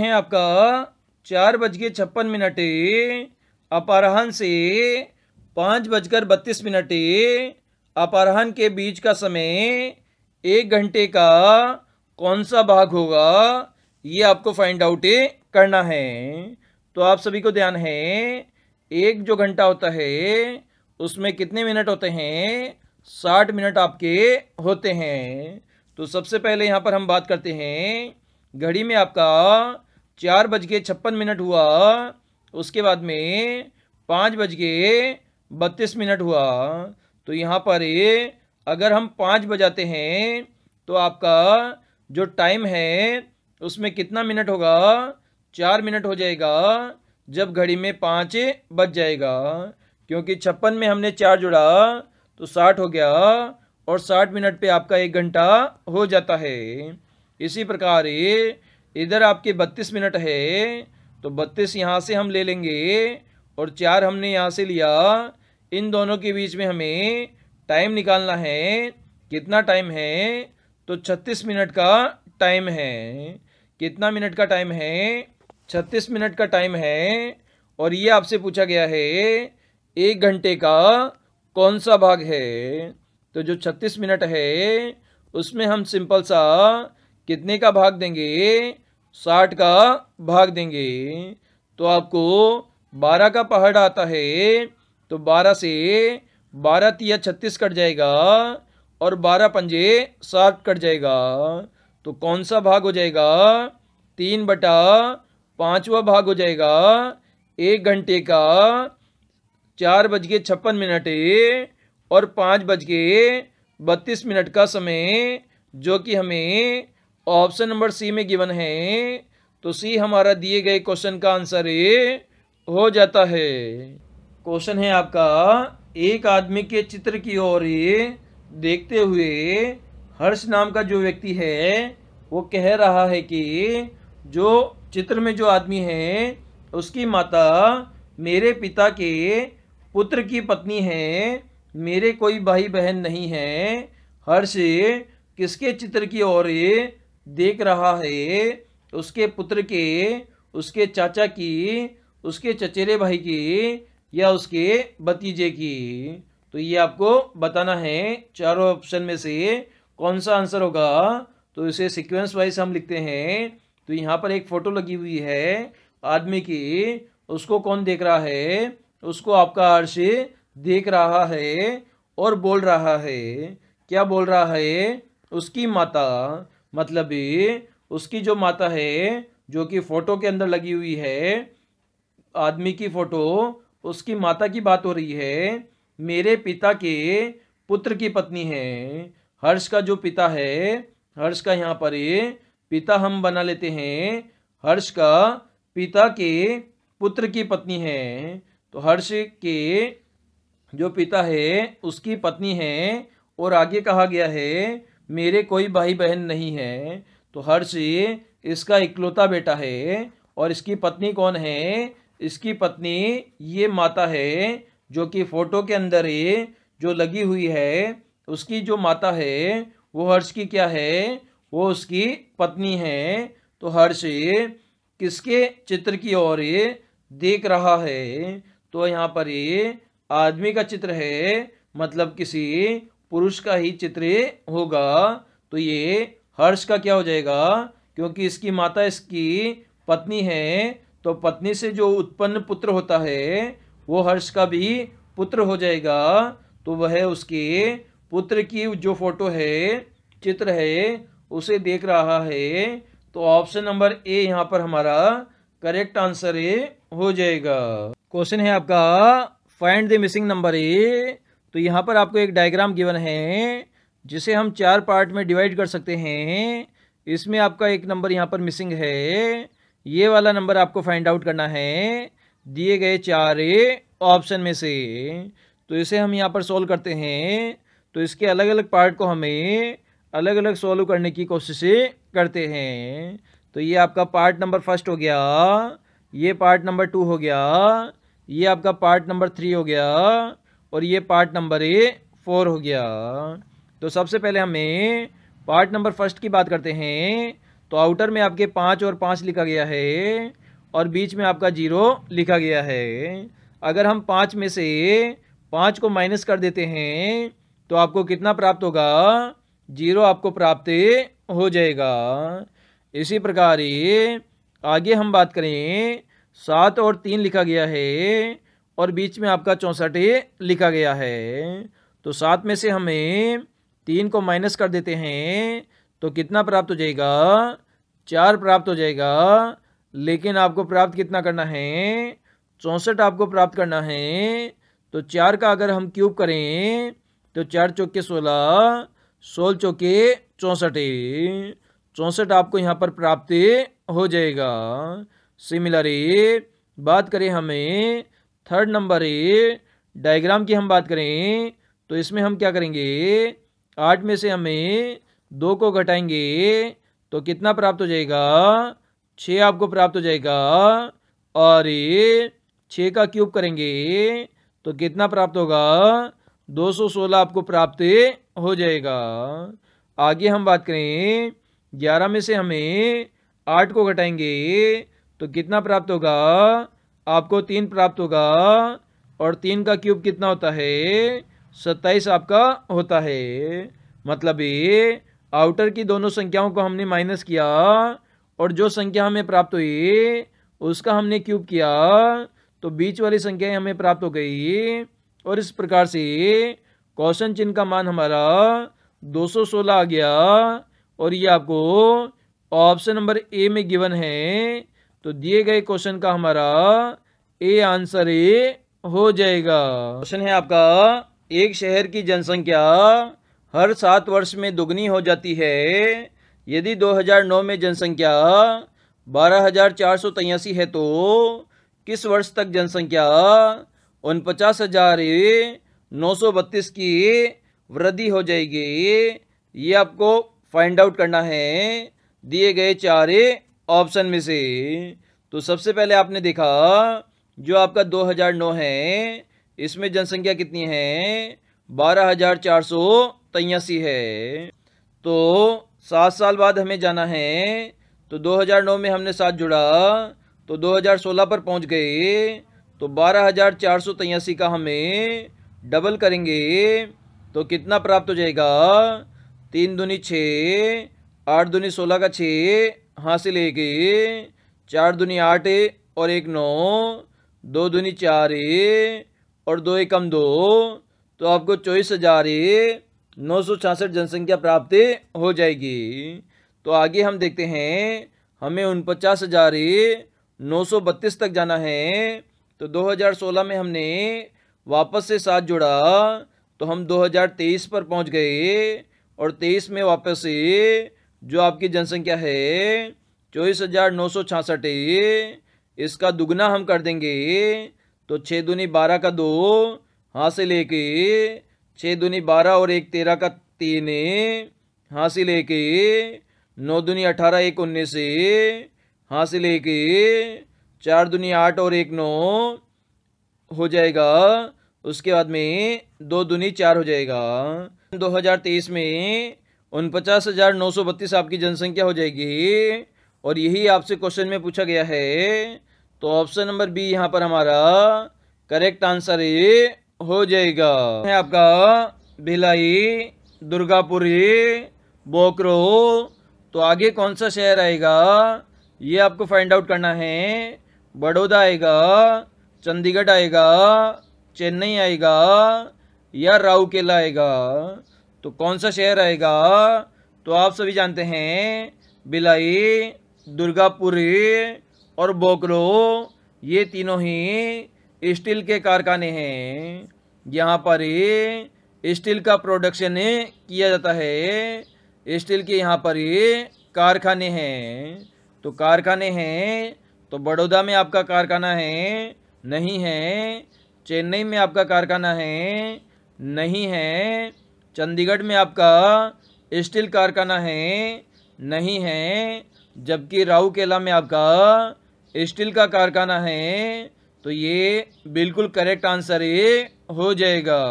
है आपका चार बज के छप्पन मिनट अपराहन से पाँच बजकर बत्तीस मिनट अपराहन के बीच का समय एक घंटे का कौन सा भाग होगा ये आपको फाइंड आउट करना है तो आप सभी को ध्यान है एक जो घंटा होता है उसमें कितने मिनट होते हैं साठ मिनट आपके होते हैं तो सबसे पहले यहाँ पर हम बात करते हैं घड़ी में आपका चार बज के छप्पन मिनट हुआ उसके बाद में पाँच बज के बत्तीस मिनट हुआ तो यहाँ पर अगर हम पाँच बजाते हैं तो आपका जो टाइम है उसमें कितना मिनट होगा चार मिनट हो जाएगा जब घड़ी में पाँच बज जाएगा क्योंकि छप्पन में हमने चार जोड़ा तो साठ हो गया और साठ मिनट पे आपका एक घंटा हो जाता है इसी प्रकार इधर आपके बत्तीस मिनट है तो बत्तीस यहाँ से हम ले लेंगे और चार हमने यहाँ से लिया इन दोनों के बीच में हमें टाइम निकालना है कितना टाइम है तो छत्तीस मिनट का टाइम है कितना मिनट का टाइम है छत्तीस मिनट का टाइम है और ये आपसे पूछा गया है एक घंटे का कौन सा भाग है तो जो छत्तीस मिनट है उसमें हम सिंपल सा कितने का भाग देंगे साठ का भाग देंगे तो आपको बारह का पहाड़ आता है तो बारह से बारह तिया छत्तीस कट जाएगा और बारह पंजे साठ कट जाएगा तो कौन सा भाग हो जाएगा तीन बटा पाँचवा भाग हो जाएगा एक घंटे का चार बज के छप्पन मिनट और पाँच बज के बत्तीस मिनट का समय जो कि हमें ऑप्शन नंबर सी में गिवन है तो सी हमारा दिए गए क्वेश्चन का आंसर ए हो जाता है क्वेश्चन है आपका एक आदमी के चित्र की ओर देखते हुए हर्ष नाम का जो व्यक्ति है वो कह रहा है कि जो चित्र में जो आदमी है उसकी माता मेरे पिता के पुत्र की पत्नी है मेरे कोई भाई बहन नहीं है हर्ष किसके चित्र की ओर देख रहा है उसके पुत्र के उसके चाचा की उसके चचेरे भाई की या उसके भतीजे की तो ये आपको बताना है चारों ऑप्शन में से कौन सा आंसर होगा तो इसे सीक्वेंस वाइज हम लिखते हैं तो यहाँ पर एक फ़ोटो लगी हुई है आदमी की उसको कौन देख रहा है उसको आपका हर्ष देख रहा है और बोल रहा है क्या बोल रहा है उसकी माता मतलब उसकी जो माता है जो कि फोटो के अंदर लगी हुई है आदमी की फोटो उसकी माता की बात हो रही है मेरे पिता के पुत्र की पत्नी है हर्ष का जो पिता है हर्ष का यहाँ पर पिता हम बना लेते हैं हर्ष का पिता के पुत्र की पत्नी है तो हर्ष के जो पिता है उसकी पत्नी है और आगे कहा गया है मेरे कोई भाई बहन नहीं है तो हर्ष इसका इकलौता बेटा है और इसकी पत्नी कौन है इसकी पत्नी ये माता है जो कि फ़ोटो के अंदर जो लगी हुई है उसकी जो माता है वो हर्ष की क्या है वो उसकी पत्नी है तो हर्ष किसके चित्र की ओर देख रहा है तो यहाँ पर ये आदमी का चित्र है मतलब किसी पुरुष का ही चित्र होगा तो ये हर्ष का क्या हो जाएगा क्योंकि इसकी माता इसकी पत्नी है तो पत्नी से जो उत्पन्न पुत्र होता है वो हर्ष का भी पुत्र हो जाएगा तो वह उसके पुत्र की जो फोटो है चित्र है उसे देख रहा है तो ऑप्शन नंबर ए यहाँ पर हमारा करेक्ट आंसर हो जाएगा क्वेश्चन है आपका find the missing number A तो यहाँ पर आपको एक डायग्राम गिवन है जिसे हम चार पार्ट में डिवाइड कर सकते हैं इसमें आपका एक नंबर यहाँ पर मिसिंग है ये वाला नंबर आपको फाइंड आउट करना है दिए गए चार ऑप्शन में से तो इसे हम यहाँ पर सॉल्व करते हैं तो इसके अलग अलग पार्ट को हमें अलग अलग सॉल्व करने की कोशिश करते हैं तो ये आपका पार्ट नंबर फर्स्ट हो गया ये पार्ट नंबर टू हो गया ये आपका पार्ट नंबर थ्री हो गया और ये पार्ट नंबर ए फोर हो गया तो सबसे पहले हमें पार्ट नंबर फर्स्ट की बात करते हैं तो आउटर में आपके पाँच और पाँच लिखा गया है और बीच में आपका जीरो लिखा गया है अगर हम पाँच में से पाँच को माइनस कर देते हैं तो आपको कितना प्राप्त होगा जीरो आपको प्राप्त हो जाएगा इसी प्रकार आगे हम बात करें सात और तीन लिखा गया है और बीच में आपका चौंसठ लिखा गया है तो सात में से हमें तीन को माइनस कर देते हैं तो कितना प्राप्त हो जाएगा चार प्राप्त हो जाएगा लेकिन आपको प्राप्त कितना करना है चौंसठ आपको प्राप्त करना है तो चार का अगर हम क्यूब करें तो चार चौके सोलह सोलह चौके चौंसठ चौंसठ आपको यहाँ पर प्राप्त हो जाएगा सिमिलर बात करें हमें थर्ड नंबर ए डायग्राम की हम बात करें तो इसमें हम क्या करेंगे आठ में से हमें दो को घटाएंगे तो कितना प्राप्त हो जाएगा छः आपको प्राप्त हो जाएगा और ये छः का क्यूब करेंगे तो कितना प्राप्त होगा 216 आपको प्राप्त हो जाएगा आगे हम बात करें ग्यारह में से हमें आठ को घटाएंगे तो कितना प्राप्त होगा आपको तीन प्राप्त होगा और तीन का क्यूब कितना होता है सत्ताईस आपका होता है मतलब ये आउटर की दोनों संख्याओं को हमने माइनस किया और जो संख्या हमें प्राप्त हुई उसका हमने क्यूब किया तो बीच वाली संख्याएं हमें प्राप्त हो गई और इस प्रकार से क्वेश्चन चिन्ह का मान हमारा 216 आ गया और ये आपको ऑप्शन नंबर ए में गिवन है तो दिए गए क्वेश्चन का हमारा ए आंसर ए हो जाएगा क्वेश्चन है आपका एक शहर की जनसंख्या हर सात वर्ष में दुगनी हो जाती है यदि 2009 में जनसंख्या बारह हजार चार सौ है तो किस वर्ष तक जनसंख्या उनपचास हजार नौ सौ बत्तीस की वृद्धि हो जाएगी ये आपको फाइंड आउट करना है दिए गए चार ऑप्शन में से तो सबसे पहले आपने देखा जो आपका 2009 है इसमें जनसंख्या कितनी है बारह हजार चार सौ है तो सात साल बाद हमें जाना है तो 2009 में हमने साथ जुड़ा तो 2016 पर पहुंच गए तो बारह हजार चार सौ का हमें डबल करेंगे तो कितना प्राप्त हो जाएगा तीन दूनी छः आठ दूनी सोलह का छः हाँ से लेके चार दुनी आठ और एक नौ दो दुनी चार और दो एकम दो तो आपको चौबीस हजार नौ सौ छियासठ जनसंख्या प्राप्त हो जाएगी तो आगे हम देखते हैं हमें उन पचास हजार नौ सौ बत्तीस तक जाना है तो दो हजार सोलह में हमने वापस से साथ जोड़ा तो हम दो हजार तेईस पर पहुंच गए और तेईस में वापस से जो आपकी जनसंख्या है चौबीस हजार नौ सौ छासठ इसका दुगना हम कर देंगे तो छः दूनी बारह का दो हाँ से लेके छः दूनी बारह और एक तेरह का तीन हाँ से लेके नौ दूनी अठारह एक उन्नीस हाँ से लेके चार दूनी आठ और एक नौ हो जाएगा उसके बाद में दो दूनी चार हो जाएगा 2023 में उनपचास हज़ार नौ सौ बत्तीस आपकी जनसंख्या हो जाएगी और यही आपसे क्वेश्चन में पूछा गया है तो ऑप्शन नंबर बी यहाँ पर हमारा करेक्ट आंसर ये हो जाएगा है आपका भिलाई दुर्गापुरी बोकरो तो आगे कौन सा शहर आएगा ये आपको फाइंड आउट करना है बड़ौदा आएगा चंडीगढ़ आएगा चेन्नई आएगा या राउकेला आएगा तो कौन सा शहर आएगा तो आप सभी जानते हैं बिलाई दुर्गापुरी और बोकरो ये तीनों ही स्टील के कारखाने हैं यहाँ पर स्टील का प्रोडक्शन किया जाता है स्टील के यहाँ पर कारखाने हैं तो कारखाने हैं तो बड़ौदा में आपका कारखाना है नहीं है चेन्नई में आपका कारखाना है नहीं है चंडीगढ़ में आपका स्टील कारखाना है नहीं है जबकि राउकेला में आपका स्टील का कारखाना है तो ये बिल्कुल करेक्ट आंसर ये हो जाएगा